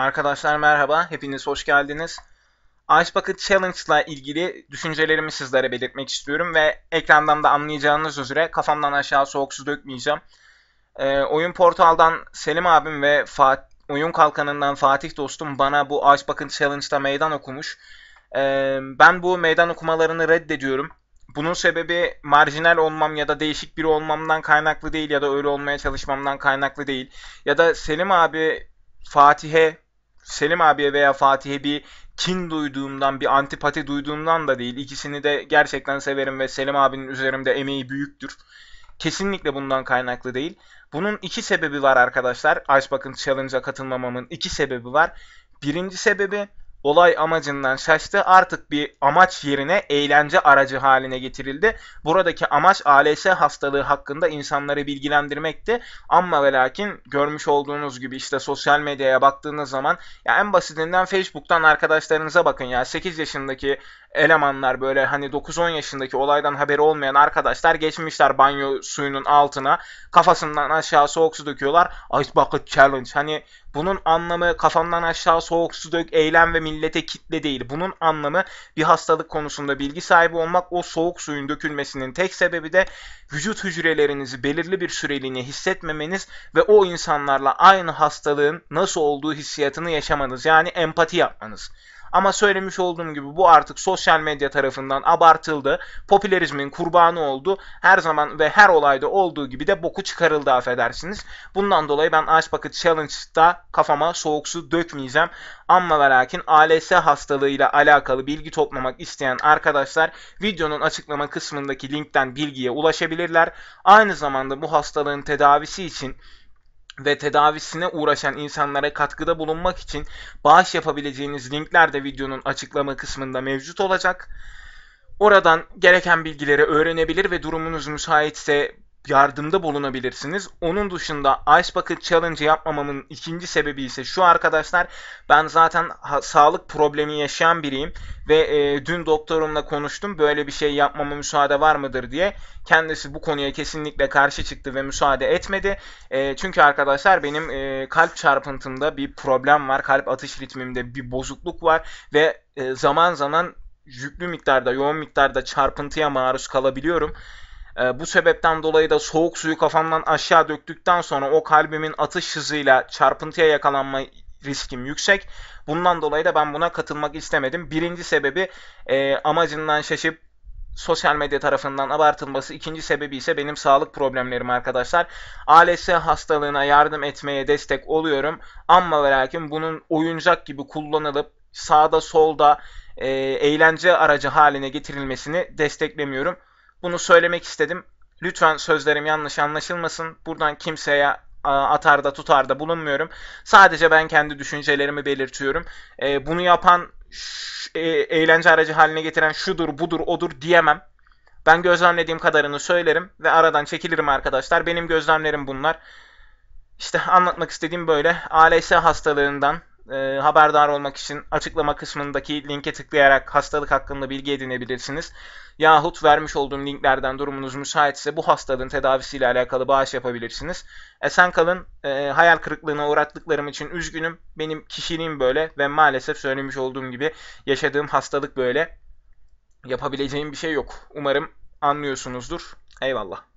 Arkadaşlar merhaba, hepiniz hoş geldiniz. Ice Bucket Challenge ile ilgili düşüncelerimi sizlere belirtmek istiyorum ve ekrandan da anlayacağınız üzere kafamdan aşağı soğuk su dökmeyeceğim. Ee, oyun portaldan Selim abim ve Fat oyun kalkanından Fatih dostum bana bu Ice Bucket Challenge'da meydan okumuş. Ee, ben bu meydan okumalarını reddediyorum. Bunun sebebi marjinal olmam ya da değişik biri olmamdan kaynaklı değil ya da öyle olmaya çalışmamdan kaynaklı değil. Ya da Selim abi Fatih'e Selim abiye veya Fatih'e bir kin duyduğumdan, bir antipati duyduğumdan da değil. İkisini de gerçekten severim ve Selim abinin üzerimde emeği büyüktür. Kesinlikle bundan kaynaklı değil. Bunun iki sebebi var arkadaşlar. Ice Bucket Challenge'a katılmamamın iki sebebi var. Birinci sebebi olay amacından şaştı. Artık bir amaç yerine eğlence aracı haline getirildi. Buradaki amaç ALS hastalığı hakkında insanları bilgilendirmekti. Ama ve lakin görmüş olduğunuz gibi işte sosyal medyaya baktığınız zaman ya en basitinden Facebook'tan arkadaşlarınıza bakın ya 8 yaşındaki elemanlar böyle hani 9-10 yaşındaki olaydan haberi olmayan arkadaşlar geçmişler banyo suyunun altına kafasından aşağı soğuk su döküyorlar. Ice Bucket Challenge hani bunun anlamı kafamdan aşağı soğuk su dök eylem ve millete kitle değil. Bunun anlamı bir hastalık konusunda bilgi sahibi olmak o soğuk suyun dökülmesinin tek sebebi de vücut hücrelerinizi belirli bir süreliğine hissetmemeniz ve o insanlarla aynı hastalığın nasıl olduğu hissiyatını yaşamanız yani empati yapmanız. Ama söylemiş olduğum gibi bu artık sosyal medya tarafından abartıldı. Popülerizmin kurbanı oldu. Her zaman ve her olayda olduğu gibi de boku çıkarıldı affedersiniz. Bundan dolayı ben Ice Bucket Challenge'da kafama soğuk su dökmeyeceğim. Ama ve lakin ALS hastalığıyla alakalı bilgi toplamak isteyen arkadaşlar videonun açıklama kısmındaki linkten bilgiye ulaşabilirler. Aynı zamanda bu hastalığın tedavisi için ve tedavisine uğraşan insanlara katkıda bulunmak için bağış yapabileceğiniz linkler de videonun açıklama kısmında mevcut olacak. Oradan gereken bilgileri öğrenebilir ve durumunuz müsaitse yardımda bulunabilirsiniz. Onun dışında Ice Bucket Challenge yapmamamın ikinci sebebi ise şu arkadaşlar. Ben zaten sağlık problemi yaşayan biriyim ve e, dün doktorumla konuştum. Böyle bir şey yapmama müsaade var mıdır diye. Kendisi bu konuya kesinlikle karşı çıktı ve müsaade etmedi. E, çünkü arkadaşlar benim e, kalp çarpıntımda bir problem var. Kalp atış ritmimde bir bozukluk var ve e, zaman zaman yüklü miktarda, yoğun miktarda çarpıntıya maruz kalabiliyorum. E, bu sebepten dolayı da soğuk suyu kafamdan aşağı döktükten sonra o kalbimin atış hızıyla çarpıntıya yakalanma riskim yüksek. Bundan dolayı da ben buna katılmak istemedim. Birinci sebebi e, amacından şaşıp sosyal medya tarafından abartılması. İkinci sebebi ise benim sağlık problemlerim arkadaşlar. ALS hastalığına yardım etmeye destek oluyorum. Ama ve lakin bunun oyuncak gibi kullanılıp sağda solda e, eğlence aracı haline getirilmesini desteklemiyorum. Bunu söylemek istedim. Lütfen sözlerim yanlış anlaşılmasın. Buradan kimseye atarda tutarda bulunmuyorum. Sadece ben kendi düşüncelerimi belirtiyorum. E, bunu yapan e, eğlence aracı haline getiren şudur budur odur diyemem. Ben gözlemlediğim kadarını söylerim ve aradan çekilirim arkadaşlar. Benim gözlemlerim bunlar. İşte anlatmak istediğim böyle. ALS hastalığından e, haberdar olmak için açıklama kısmındaki linke tıklayarak hastalık hakkında bilgi edinebilirsiniz. Yahut vermiş olduğum linklerden durumunuz müsaitse bu hastalığın tedavisiyle alakalı bağış yapabilirsiniz. Esen kalın. E, hayal kırıklığına uğrattıklarım için üzgünüm. Benim kişiliğim böyle ve maalesef söylemiş olduğum gibi yaşadığım hastalık böyle. Yapabileceğim bir şey yok. Umarım anlıyorsunuzdur. Eyvallah.